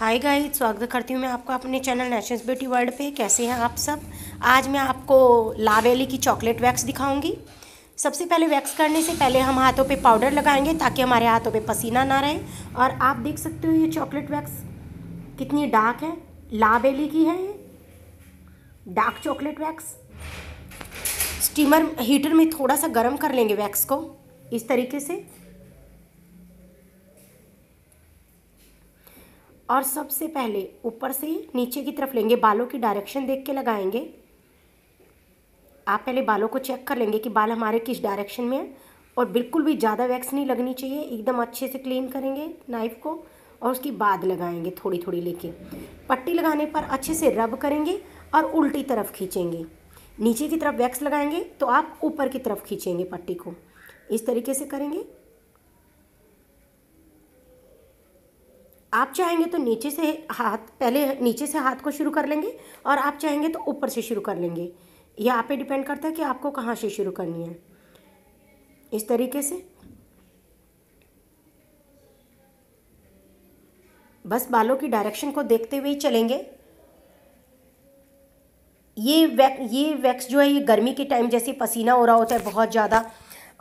hi guys स्वागत करती हूँ मैं आपको अपने चैनल नेशंस ब्यूटी वर्ल्ड पे कैसे हैं आप सब आज मैं आपको लावेली की चॉकलेट वैक्स दिखाऊंगी सबसे पहले वैक्स करने से पहले हम हाथों पे पाउडर लगाएंगे ताकि हमारे हाथों पे पसीना ना रहे और आप देख सकते हो ये चॉकलेट वैक्स कितनी डार्क है लावेली की है ये dark chocolate wax steamer heater में थोड़ा सा गर्म कर लेंगे वैक्स को इस तरीके से और सबसे पहले ऊपर से नीचे की तरफ लेंगे बालों की डायरेक्शन देख के लगाएंगे आप पहले बालों को चेक कर लेंगे कि बाल हमारे किस डायरेक्शन में है और बिल्कुल भी ज़्यादा वैक्स नहीं लगनी चाहिए एकदम अच्छे से क्लीन करेंगे नाइफ़ को और उसकी बाद लगाएंगे थोड़ी थोड़ी लेके पट्टी लगाने पर अच्छे से रब करेंगे और उल्टी तरफ खींचेंगे नीचे की तरफ वैक्स लगाएंगे तो आप ऊपर की तरफ खींचेंगे पट्टी को इस तरीके से करेंगे आप चाहेंगे तो नीचे से हाथ पहले नीचे से हाथ को शुरू कर लेंगे और आप चाहेंगे तो ऊपर से शुरू कर लेंगे यह आप पे डिपेंड करता है कि आपको कहाँ से शुरू करनी है इस तरीके से बस बालों की डायरेक्शन को देखते हुए ही चलेंगे ये वैक ये वैक्स जो है ये गर्मी के टाइम जैसे पसीना हो रहा होता है बहुत ज़्यादा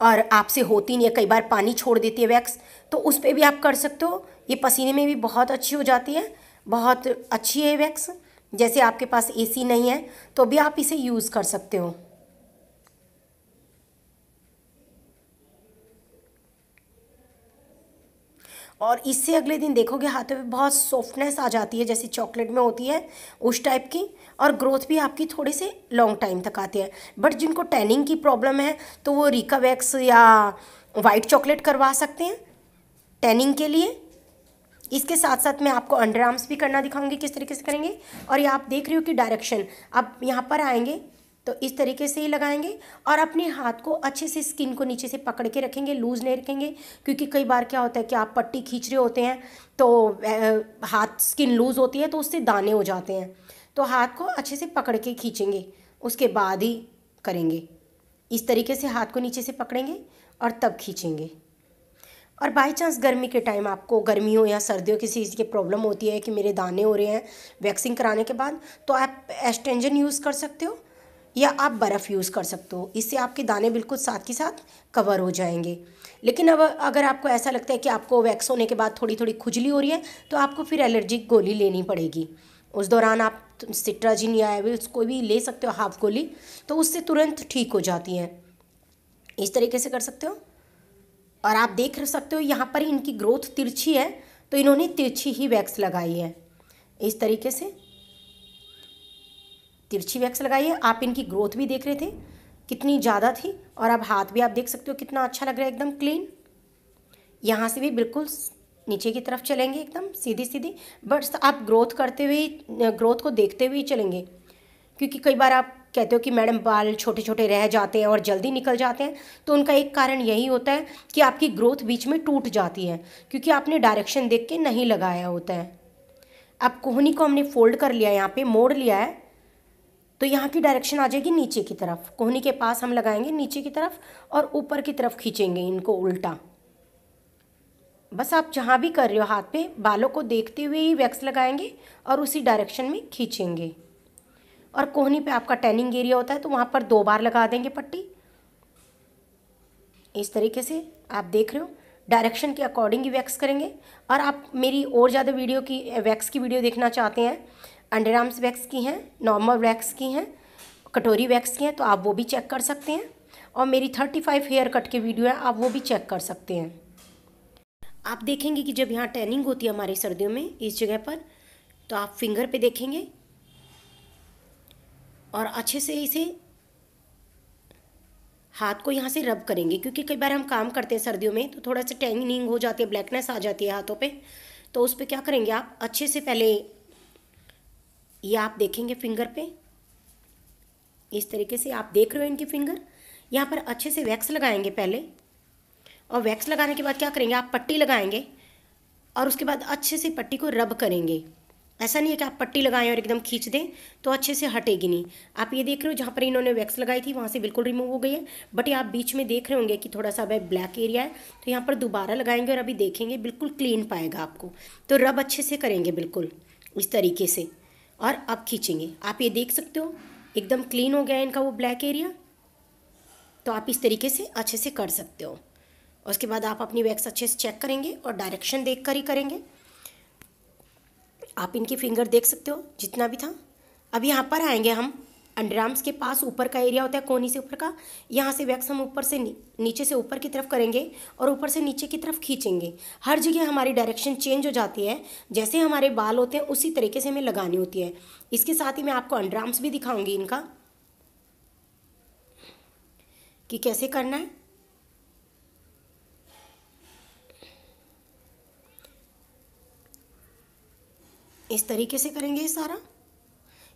और आपसे होती नहीं है कई बार पानी छोड़ देती है वैक्स तो उस पर भी आप कर सकते हो ये पसीने में भी बहुत अच्छी हो जाती है बहुत अच्छी है वैक्स जैसे आपके पास एसी नहीं है तो भी आप इसे यूज़ कर सकते हो और इससे अगले दिन देखोगे हाथों पे बहुत सॉफ्टनेस आ जाती है जैसे चॉकलेट में होती है उस टाइप की और ग्रोथ भी आपकी थोड़े से लॉन्ग टाइम तक आती है बट जिनको टैनिंग की प्रॉब्लम है तो वो रिकावैक्स या वाइट चॉकलेट करवा सकते हैं टैनिंग के लिए इसके साथ साथ मैं आपको अंडर आर्म्स भी करना दिखाऊंगी किस तरीके से करेंगे और ये आप देख रहे हो कि डायरेक्शन आप यहाँ पर आएंगे तो इस तरीके से ही लगाएंगे और अपने हाथ को अच्छे से स्किन को नीचे से पकड़ के रखेंगे लूज़ नहीं रखेंगे क्योंकि कई बार क्या होता है कि आप पट्टी खींच रहे होते हैं तो हाथ स्किन लूज़ होती है तो उससे दाने हो जाते हैं तो हाथ को अच्छे से पकड़ के खींचेंगे उसके बाद ही करेंगे इस तरीके से हाथ को नीचे से पकड़ेंगे और तब खींचेंगे और बाई चांस गर्मी के टाइम आपको गर्मी हो या सर्दियों किसी चीज़ की प्रॉब्लम होती है कि मेरे दाने हो रहे हैं वैक्सिंग कराने के बाद तो आप एस्टेंजन यूज़ कर सकते हो या आप बर्फ़ यूज़ कर सकते हो इससे आपके दाने बिल्कुल साथ के साथ कवर हो जाएंगे लेकिन अब अगर आपको ऐसा लगता है कि आपको वैक्स होने के बाद थोड़ी थोड़ी खुजली हो रही है तो आपको फिर एलर्जिक गोली लेनी पड़ेगी उस दौरान आप सिट्राजिन या एविल्स कोई भी ले सकते हो हाफ गोली तो उससे तुरंत ठीक हो जाती हैं इस तरीके से कर सकते हो और आप देख सकते हो यहाँ पर इनकी ग्रोथ तिरछी है तो इन्होंने तिरछी ही वैक्स लगाई है इस तरीके से तिरछी वैक्स लगाई है आप इनकी ग्रोथ भी देख रहे थे कितनी ज़्यादा थी और अब हाथ भी आप देख सकते हो कितना अच्छा लग रहा है एकदम क्लीन यहाँ से भी बिल्कुल नीचे की तरफ चलेंगे एकदम सीधी सीधी बट आप ग्रोथ करते हुए ग्रोथ को देखते हुए चलेंगे क्योंकि कई बार आप कहते हो कि मैडम बाल छोटे छोटे रह जाते हैं और जल्दी निकल जाते हैं तो उनका एक कारण यही होता है कि आपकी ग्रोथ बीच में टूट जाती है क्योंकि आपने डायरेक्शन देख के नहीं लगाया होता है अब कोहनी को हमने फोल्ड कर लिया यहाँ पे मोड़ लिया है तो यहाँ की डायरेक्शन आ जाएगी नीचे की तरफ कोहनी के पास हम लगाएंगे नीचे की तरफ और ऊपर की तरफ खींचेंगे इनको उल्टा बस आप जहाँ भी कर रहे हो हाथ पे बालों को देखते हुए ही वैक्स लगाएंगे और उसी डायरेक्शन में खींचेंगे और कोहनी पे आपका टैनिंग एरिया होता है तो वहाँ पर दो बार लगा देंगे पट्टी इस तरीके से आप देख रहे हो डायरेक्शन के अकॉर्डिंग ही वैक्स करेंगे और आप मेरी और ज़्यादा वीडियो की वैक्स की वीडियो देखना चाहते हैं अंडर आर्म्स वैक्स की हैं नॉर्मल वैक्स की हैं कटोरी वैक्स की हैं तो आप वो भी चेक कर सकते हैं और मेरी थर्टी फाइव हेयर कट की वीडियो हैं आप वो भी चेक कर सकते हैं आप देखेंगे कि जब यहाँ टैनिंग होती है हमारी सर्दियों में इस जगह पर तो आप फिंगर पे देखेंगे और अच्छे से इसे हाथ को यहाँ से रब करेंगे क्योंकि कई बार हम काम करते हैं सर्दियों में तो थोड़ा सा टैनिंग हो जाती है ब्लैकनेस आ जाती है हाथों पर तो उस पर क्या करेंगे आप अच्छे से पहले ये आप देखेंगे फिंगर पे इस तरीके से आप देख रहे हो इनकी फिंगर यहाँ पर अच्छे से वैक्स लगाएंगे पहले और वैक्स लगाने के बाद क्या करेंगे आप पट्टी लगाएंगे और उसके बाद अच्छे से पट्टी को रब करेंगे ऐसा नहीं है कि आप पट्टी लगाएं और एकदम खींच दें तो अच्छे से हटेगी नहीं आप ये देख रहे हो जहाँ पर इन्होंने वैक्स लगाई थी वहाँ से बिल्कुल रिमूव हो गई है बट ये आप बीच में देख रहे होंगे कि थोड़ा सा वह ब्लैक एरिया है तो यहाँ पर दोबारा लगाएंगे और अभी देखेंगे बिल्कुल क्लीन पाएगा आपको तो रब अच्छे से करेंगे बिल्कुल इस तरीके से और अब खींचेंगे आप ये देख सकते हो एकदम क्लीन हो गया इनका वो ब्लैक एरिया तो आप इस तरीके से अच्छे से कर सकते हो उसके बाद आप अपनी वैक्स अच्छे से चेक करेंगे और डायरेक्शन देख कर ही करेंगे आप इनकी फिंगर देख सकते हो जितना भी था अब यहाँ पर आएंगे हम अंडर आर्म्स के पास ऊपर का एरिया होता है कोनी से ऊपर का यहाँ से वैक्स हम ऊपर से नी, नीचे से ऊपर की तरफ करेंगे और ऊपर से नीचे की तरफ खींचेंगे हर जगह हमारी डायरेक्शन चेंज हो जाती है जैसे हमारे बाल होते हैं उसी तरीके से हमें लगानी होती है इसके साथ ही मैं आपको अंडर आर्म्स भी दिखाऊंगी इनका कि कैसे करना है इस तरीके से करेंगे सारा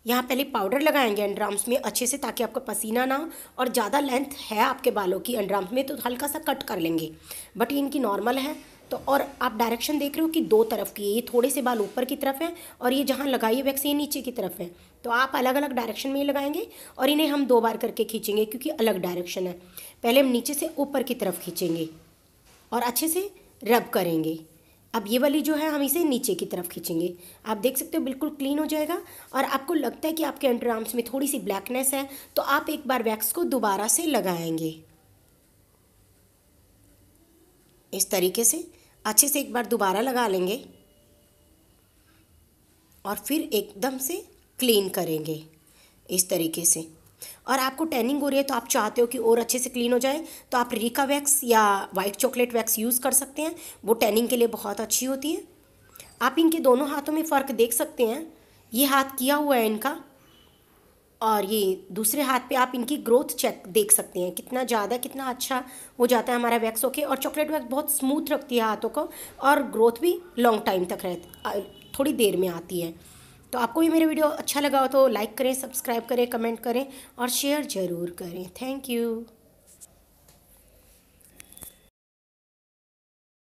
यहाँ पहले पाउडर लगाएंगे अंडर आर्म्स में अच्छे से ताकि आपका पसीना ना और ज़्यादा लेंथ है आपके बालों की अंडर आर्म्स में तो हल्का सा कट कर लेंगे बट इनकी नॉर्मल है तो और आप डायरेक्शन देख रहे हो कि दो तरफ की ये थोड़े से बाल ऊपर की तरफ है और ये जहाँ लगाइए वैक्स ये नीचे की तरफ है तो आप अलग अलग डायरेक्शन में ही लगाएंगे और इन्हें हम दो बार करके खींचेंगे क्योंकि अलग डायरेक्शन है पहले हम नीचे से ऊपर की तरफ खींचेंगे और अच्छे से रब करेंगे अब ये वाली जो है हम इसे नीचे की तरफ खींचेंगे आप देख सकते हो बिल्कुल क्लीन हो जाएगा और आपको लगता है कि आपके अंडर आर्म्स में थोड़ी सी ब्लैकनेस है तो आप एक बार वैक्स को दोबारा से लगाएंगे इस तरीके से अच्छे से एक बार दोबारा लगा लेंगे और फिर एकदम से क्लीन करेंगे इस तरीके से और आपको टैनिंग हो रही है तो आप चाहते हो कि और अच्छे से क्लीन हो जाए तो आप रिका वैक्स या वाइट चॉकलेट वैक्स यूज़ कर सकते हैं वो टैनिंग के लिए बहुत अच्छी होती है आप इनके दोनों हाथों में फ़र्क देख सकते हैं ये हाथ किया हुआ है इनका और ये दूसरे हाथ पे आप इनकी ग्रोथ चेक देख सकते हैं कितना ज़्यादा कितना अच्छा हो जाता है हमारा वैक्स ओके और चॉकलेट वैक्स बहुत स्मूथ रखती है हाथों को और ग्रोथ भी लॉन्ग टाइम तक रह थोड़ी देर में आती है तो आपको भी मेरा वीडियो अच्छा लगा हो तो लाइक करें सब्सक्राइब करें कमेंट करें और शेयर ज़रूर करें थैंक यू